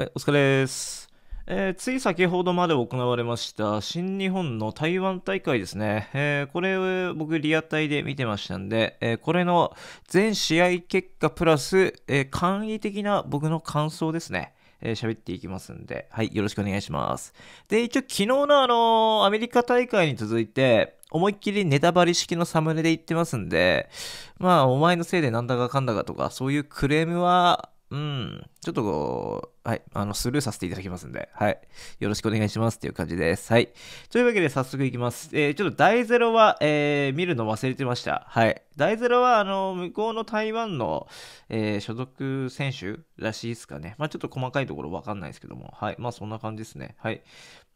はい、お疲れです。えー、つい先ほどまで行われました新日本の台湾大会ですね。えー、これ、僕リアタイで見てましたんで、えー、これの全試合結果プラス、え簡易的な僕の感想ですね。え喋っていきますんで、はい、よろしくお願いします。で、一応昨日のあのアメリカ大会に続いて、思いっきりネタバレ式のサムネで言ってますんで、まあ、お前のせいでなんだかかんだかとか、そういうクレームはうん、ちょっとこう、はい、あの、スルーさせていただきますんで、はい、よろしくお願いしますっていう感じです。はい。というわけで早速いきます。えー、ちょっと大ゼロは、えー、見るの忘れてました。はい。大ゼロは、あの、向こうの台湾の、えー、所属選手らしいですかね。まあ、ちょっと細かいところわかんないですけども、はい。まあ、そんな感じですね。はい。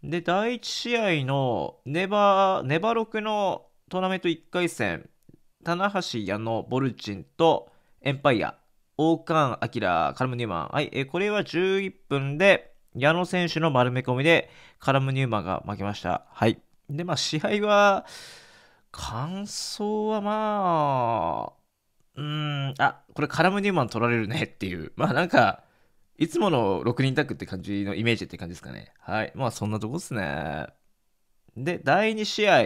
で、第1試合の、ネバ、ネバ6のトーナメント1回戦、棚橋矢野ボルチンとエンパイア王冠ラ、カラム・ニューマン。はい、えー、これは11分で、矢野選手の丸め込みで、カラム・ニューマンが負けました。はい。で、まあ、試合は、感想はまあ、うん、あ、これカラム・ニューマン取られるねっていう、まあなんか、いつもの6人タッグって感じのイメージって感じですかね。はい。まあそんなとこですね。で、第2試合、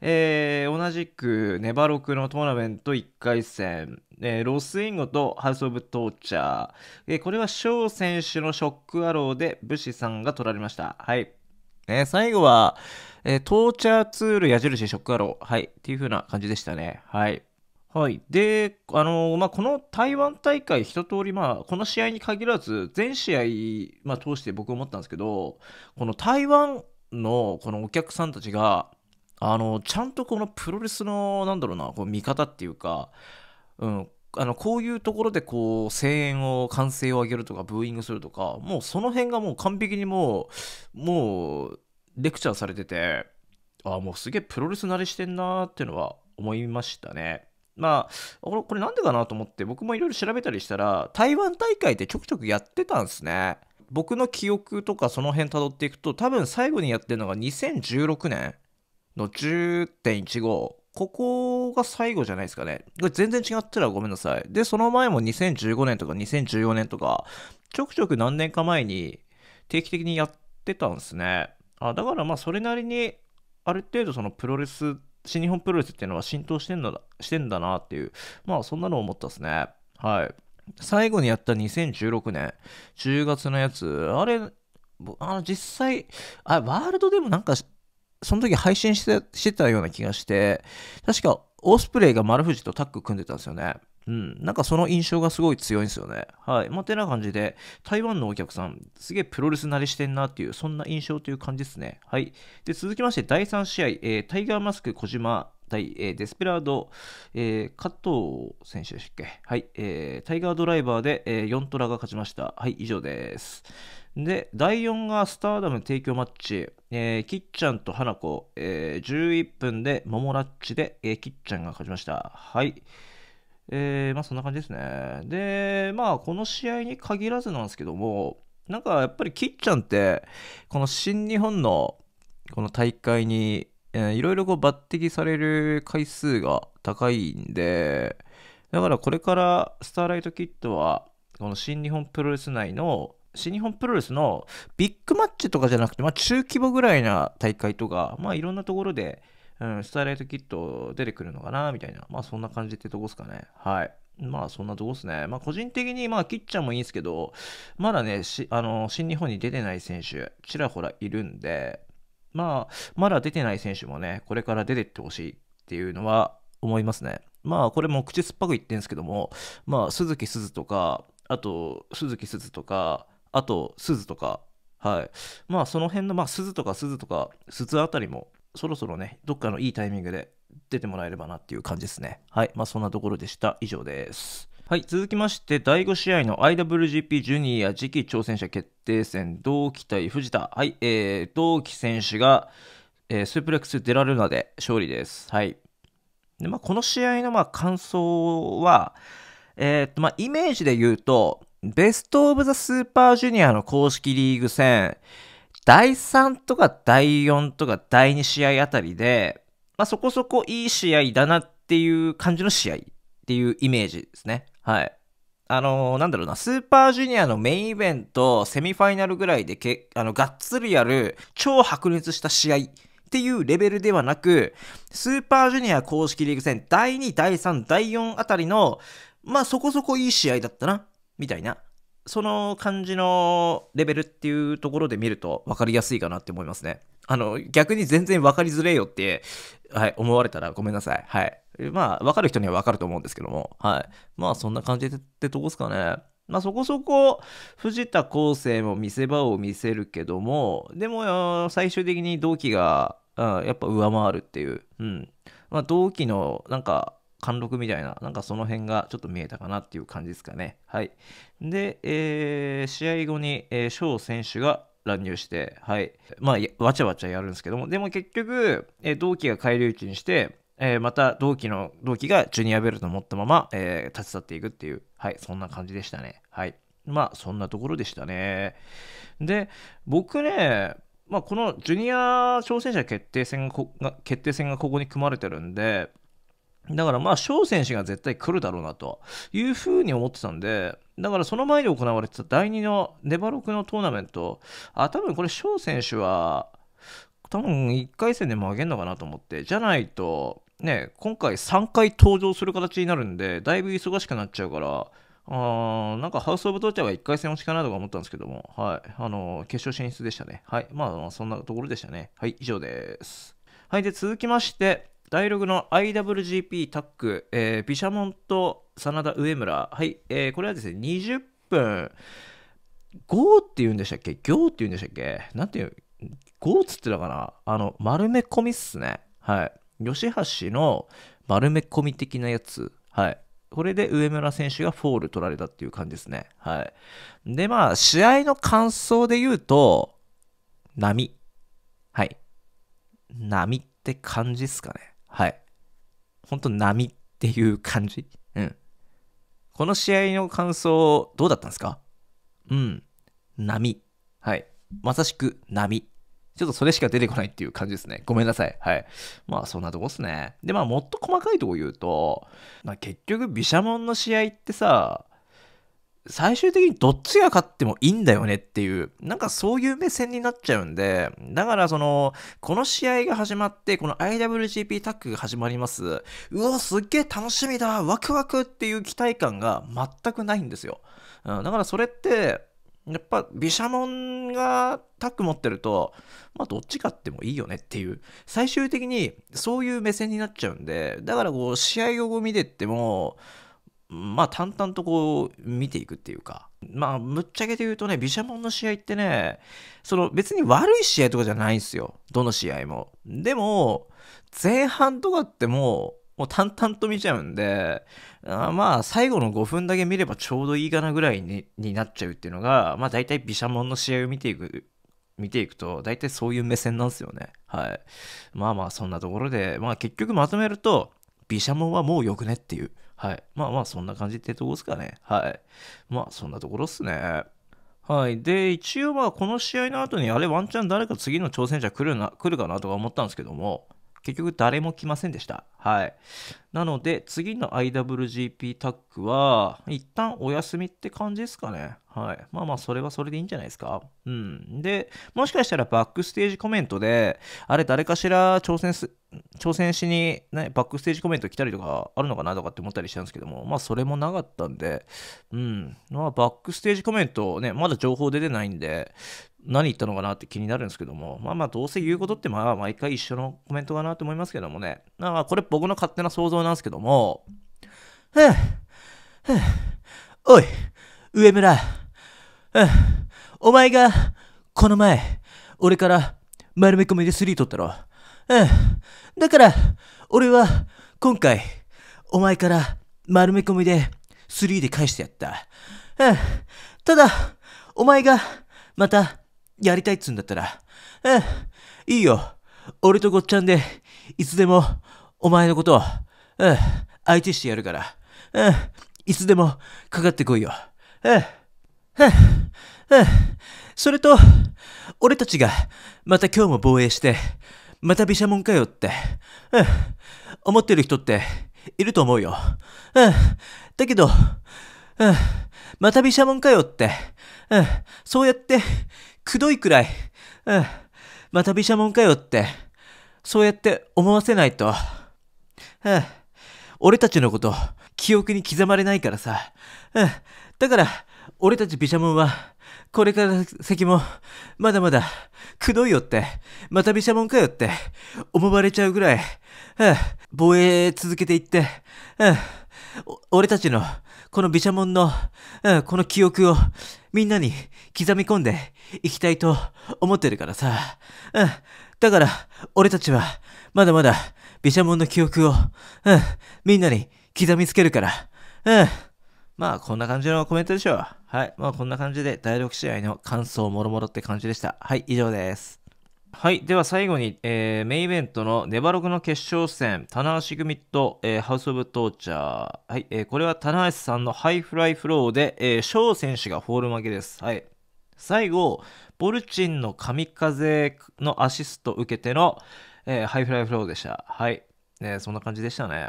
えー、同じくネバロクのトーナメント1回戦、えー、ロスインゴとハウス・オブ・トーチャー、えー、これは翔選手のショックアローで武士さんが取られました。はい。えー、最後は、えー、トーチャーツール矢印ショックアロー。はい。っていう風な感じでしたね。はい。はい。で、あのー、まあ、この台湾大会一通り、まあ、この試合に限らず、全試合、まあ、通して僕思ったんですけど、この台湾のこのお客さんたちが、あのちゃんとこのプロレスのなんだろうなこう見方っていうかうんあのこういうところでこう声援を歓声を上げるとかブーイングするとかもうその辺がもう完璧にもうもうレクチャーされててああもうすげえプロレス慣れしてんなーっていうのは思いましたね。まあ、これなんでかなと思って僕もいろいろ調べたりしたら台湾大会ってちょくちょくやってたんですね。僕の記憶とかその辺辿っていくと多分最後にやってるのが2016年の10.15ここが最後じゃないですかね。これ全然違ったらごめんなさい。で、その前も2015年とか2014年とか、ちょくちょく何年か前に定期的にやってたんですね。あだからまあそれなりにある程度そのプロレス、新日本プロレスっていうのは浸透してんだしてんだなっていう、まあそんなの思ったですね。はい。最後にやった2016年10月のやつ、あれ、あの実際、あ、ワールドでもなんかその時配信してしてたような気がして、確かオースプレイが丸藤とタッグ組んでたんですよね。うん、なんかその印象がすごい強いんですよね。はい。まあ、てな感じで、台湾のお客さん、すげえプロレス慣れしてんなっていう、そんな印象という感じですね。はい。で、続きまして、第3試合、えー、タイガーマスク小島対、えー、デスペラード、えー、加藤選手でしたっけはい。えー、タイガードライバーで、えー、4トラが勝ちました。はい、以上です。で、第4がスターダム提供マッチ、えー、きっちゃんと花子、えー、11分で桃ラッチで、えー、きっちゃんが勝ちました。はい。えー、まあそんな感じですね。で、まあこの試合に限らずなんですけども、なんかやっぱりきっちゃんって、この新日本のこの大会に、えー、いろいろこう抜擢される回数が高いんで、だからこれからスターライトキットは、この新日本プロレス内の新日本プロレスのビッグマッチとかじゃなくて、まあ、中規模ぐらいな大会とか、まあ、いろんなところで、うん、スターライトキット出てくるのかな、みたいな。まあ、そんな感じってとこですかね。はい。まあ、そんなとこですね。まあ、個人的に、まあ、キッチャーもいいんですけど、まだね、あの、新日本に出てない選手、ちらほらいるんで、まあ、まだ出てない選手もね、これから出てってほしいっていうのは思いますね。まあ、これも口酸っぱく言ってるんですけども、まあ、鈴木鈴とか、あと、鈴木鈴とか、あと、鈴とか、はい。まあ、その辺の、まあ、鈴とか鈴とか、鈴あたりも、そろそろね、どっかのいいタイミングで出てもらえればなっていう感じですね。はい。まあ、そんなところでした。以上です。はい、続きまして、第5試合の IWGP ジュニア次期挑戦者決定戦、同期対藤田。はい、えー、同期選手が、えー、スープレックスデラルーナで勝利です。はい。で、まあ、この試合の、まあ、感想は、えー、っと、まあ、イメージで言うと、ベストオブザスーパージュニアの公式リーグ戦、第3とか第4とか第2試合あたりで、まあ、そこそこいい試合だなっていう感じの試合っていうイメージですね。はい。あのー、なんだろうな、スーパージュニアのメインイベント、セミファイナルぐらいでけ、あの、がっつりやる、超白熱した試合っていうレベルではなく、スーパージュニア公式リーグ戦第2、第3、第4あたりの、まあそこそこいい試合だったなみたいな、その感じのレベルっていうところで見ると分かりやすいかなって思いますね。あの、逆に全然分かりづれよって、はい、思われたらごめんなさい。はい。まあ、分かる人には分かると思うんですけども、はい。まあ、そんな感じでってとこですかね。まあ、そこそこ藤田康生も見せ場を見せるけどもでも最終的に同期が、うん、やっぱ上回るっていう、うんまあ、同期のなんか貫禄みたいな、なんかその辺がちょっと見えたかなっていう感じですかね。はい。で、えー、試合後に、えー、翔選手が乱入して、はい。まあ、わちゃわちゃやるんですけども、でも結局、えー、同期が返り討ちにして、えー、また同期の、同期がジュニアベルトを持ったまま、えー、立ち去っていくっていう、はい、そんな感じでしたね。はい。まあ、そんなところでしたね。で、僕ね、まあ、このジュニア挑戦者決定戦が決定戦がここに組まれてるんで、だからまあ、翔選手が絶対来るだろうなというふうに思ってたんで、だからその前に行われてた第2のネバロクのトーナメント、あ、多分これ翔選手は、多分1回戦で負けんのかなと思って、じゃないと、ね、今回3回登場する形になるんで、だいぶ忙しくなっちゃうから、あーなんかハウス・オブ・トーチャーは1回戦落ちかなとか思ったんですけども、はい、あのー、決勝進出でしたね。はい、まあ、そんなところでしたね。はい、以上です。はい、で、続きまして、ダイログの IWGP タッグ、えー、ビシャモンと真田上村、はい、えー、これはですね、20分、ゴーって言うんでしたっけギョーって言うんでしたっけなんていう、ゴーっつってたかなあの、丸め込みっすね。はい。吉橋の丸め込み的なやつ。はい。これで上村選手がフォール取られたっていう感じですね。はい。で、まあ、試合の感想で言うと、波。はい。波って感じっすかね。はい。ほんと波っていう感じ。うん。この試合の感想、どうだったんですかうん。波。はい。まさしく波。ちょっとそれしか出てこないっていう感じですね。ごめんなさい。はい。まあそんなとこっすね。で、まあもっと細かいとこ言うと、まあ、結局、毘沙門の試合ってさ、最終的にどっちが勝ってもいいんだよねっていう、なんかそういう目線になっちゃうんで、だからその、この試合が始まって、この IWGP タッグが始まります。うわ、すっげえ楽しみだワクワクっていう期待感が全くないんですよ。うん、だからそれって、やっぱ、毘沙門がタッグ持ってると、まあ、どっち勝ってもいいよねっていう、最終的にそういう目線になっちゃうんで、だからこう、試合を見てっても、まあ淡々とこう見ていくっていうか、まあぶっちゃけて言うとね、毘沙門の試合ってね、その別に悪い試合とかじゃないんですよ。どの試合も。でも、前半とかってもう、もう淡々と見ちゃうんで、あまあ最後の5分だけ見ればちょうどいいかなぐらいにになっちゃうっていうのが、まあ大体毘沙門の試合を見ていく見ていくと、大体そういう目線なんですよね。はい。まあまあ、そんなところで、まあ結局まとめると、毘沙門はもうよくねっていう。はい。まあまあ、そんな感じってとこですかね。はい。まあ、そんなところっすね。はい。で、一応まあ、この試合の後に、あれ、ワンチャン誰か次の挑戦者来るな、来るかなとか思ったんですけども、結局誰も来ませんでした。はい。なので、次の IWGP タッグは、一旦お休みって感じですかね。はい。まあまあ、それはそれでいいんじゃないですか。うん。で、もしかしたらバックステージコメントで、あれ、誰かしら挑戦す、挑戦しに、ね、バックステージコメント来たりとかあるのかなとかって思ったりしたんですけども、まあそれもなかったんで、うん、まあバックステージコメントね、まだ情報出てないんで、何言ったのかなって気になるんですけども、まあまあどうせ言うことってまあ毎回一緒のコメントかなと思いますけどもね、まあこれ僕の勝手な想像なんですけども、ふぅ、ふぅ、おい、上村、うん、お前がこの前、俺から丸め込みで3取ったろ。うん。だから、俺は、今回、お前から丸め込みで、3で返してやった。うん。ただ、お前が、また、やりたいっつうんだったら、うん。いいよ。俺とごっちゃんで、いつでも、お前のことを、うん。相手してやるから、うん。いつでも、かかってこいよ。うん。うん。うん。それと、俺たちが、また今日も防衛して、また毘沙門かよって、うん、思ってる人っていると思うよ。うん、だけど、うん、また毘沙門かよって、うん、そうやって、くどいくらい、うん、また毘沙門かよって、そうやって思わせないと、うん、俺たちのこと、記憶に刻まれないからさ、うん、だから、俺たち毘沙門は、これから先も、まだまだ、くどいよって、またびしゃもんかよって、思われちゃうぐらい、防衛続けていって、うん、俺たちの、この毘沙門の、うん、この記憶を、みんなに刻み込んでいきたいと思ってるからさ。うん。だから、俺たちは、まだまだ、毘沙門の記憶を、うん、みんなに刻みつけるから。うん。まあ、こんな感じのコメントでしょう。はい。まあこんな感じで第6試合の感想もろもろって感じでした。はい、以上です。はい。では最後に、えー、メインイベントのネバログの決勝戦、棚橋組と、えー、ハウス・オブ・トーチャー。はい、えー、これは棚橋さんのハイフライフローで、え翔選手がホール負けです。はい。最後、ボルチンの神風のアシスト受けての、えハイフライフローでした。はい。えそんな感じでしたね。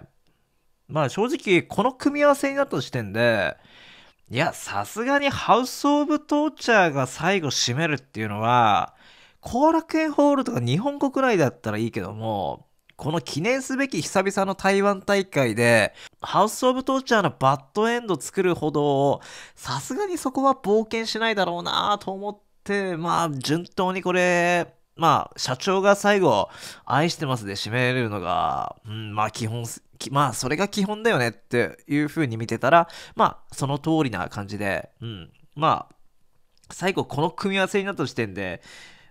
まあ正直、この組み合わせになった時点で、いや、さすがにハウス・オブ・トーチャーが最後締めるっていうのは、後楽園ホールとか日本国内だったらいいけども、この記念すべき久々の台湾大会で、ハウス・オブ・トーチャーのバッドエンド作るほど、さすがにそこは冒険しないだろうなと思って、まあ、順当にこれ、まあ、社長が最後、愛してますで締めるのが、うん、まあ基本、まあそれが基本だよねっていう風に見てたら、まあその通りな感じで、うん、まあ、最後この組み合わせになった時点で、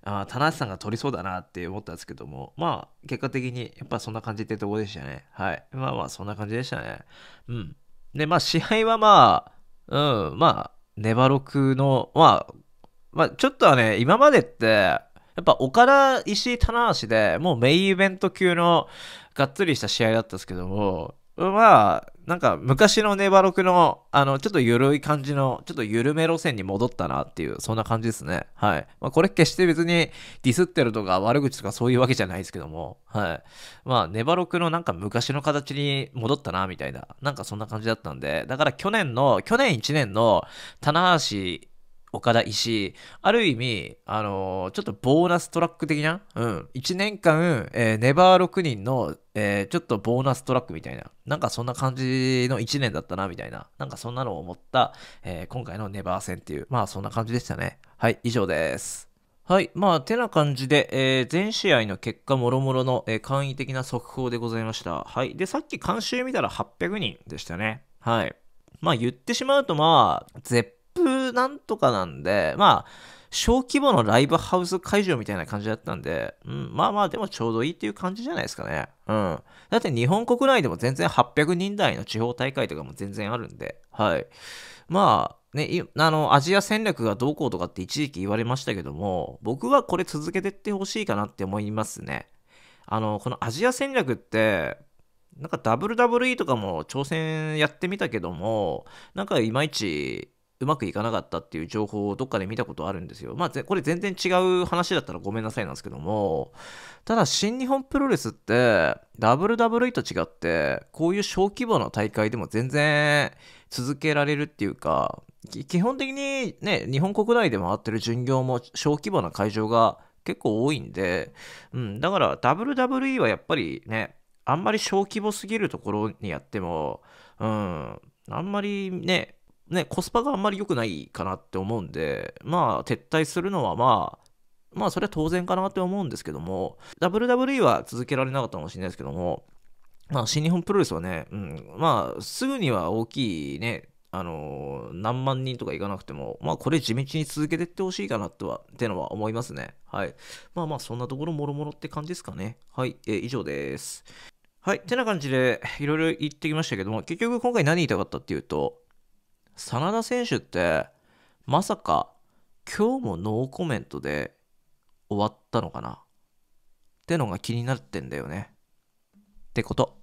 ああ、田中さんが取りそうだなって思ったんですけども、まあ結果的にやっぱそんな感じってとこでしたね。はい。まあまあそんな感じでしたね。うん。で、まあ試合はまあ、うん、まあ、ネバロクの、まあ、まあちょっとはね、今までって、やっぱ岡田、石井、棚橋で、もうメインイベント級のがっつりした試合だったんですけども、まあ、なんか昔のネバロクの、あの、ちょっと緩い感じの、ちょっと緩め路線に戻ったなっていう、そんな感じですね。はい。まあ、これ決して別にディスってるとか悪口とかそういうわけじゃないですけども、はい。まあ、ネバロクのなんか昔の形に戻ったな、みたいな、なんかそんな感じだったんで、だから去年の、去年1年の、棚橋、岡田石井、ある意味、あのー、ちょっとボーナストラック的な、うん、1年間、えー、ネバー6人の、えー、ちょっとボーナストラックみたいな、なんかそんな感じの1年だったな、みたいな、なんかそんなのを思った、え今回のネバー戦っていう、まあそんな感じでしたね。はい、以上です。はい。まあ、てな感じで、えー、全試合の結果もろもろの、えー、簡易的な速報でございました。はい。で、さっき監修見たら800人でしたね。はい。まあ、言ってしまうと、まあ、絶なんとかなんで、まあ、小規模のライブハウス会場みたいな感じだったんで、うん、まあまあ、でもちょうどいいっていう感じじゃないですかね。うん。だって日本国内でも全然800人台の地方大会とかも全然あるんで、はい。まあ、ね、あの、アジア戦略がどうこうとかって一時期言われましたけども、僕はこれ続けてってほしいかなって思いますね。あの、このアジア戦略って、なんか WWE とかも挑戦やってみたけども、なんかいまいちうまくいかなかったっていう情報をどっかで見たことあるんですよ。まあ、これ全然違う話だったらごめんなさいなんですけども、ただ新日本プロレスって WWE と違って、こういう小規模な大会でも全然続けられるっていうか、基本的にね、日本国内で回ってる巡業も小規模な会場が結構多いんで、うん、だから WWE はやっぱりね、あんまり小規模すぎるところにやっても、うん、あんまりね、ね、コスパがあんまり良くないかなって思うんで、まあ、撤退するのはまあ、まあ、それは当然かなって思うんですけども、WWE は続けられなかったかもしれないですけども、まあ、新日本プロレスはね、うん、まあ、すぐには大きいね、あのー、何万人とかいかなくても、まあ、これ地道に続けていってほしいかなとは、ってのは思いますね。はい。まあまあ、そんなところもろもろって感じですかね。はい、えー、以上です。はい、てな感じで、いろいろ言ってきましたけども、結局今回何言いたかったっていうと、真田選手ってまさか今日もノーコメントで終わったのかなってのが気になってんだよね。ってこと。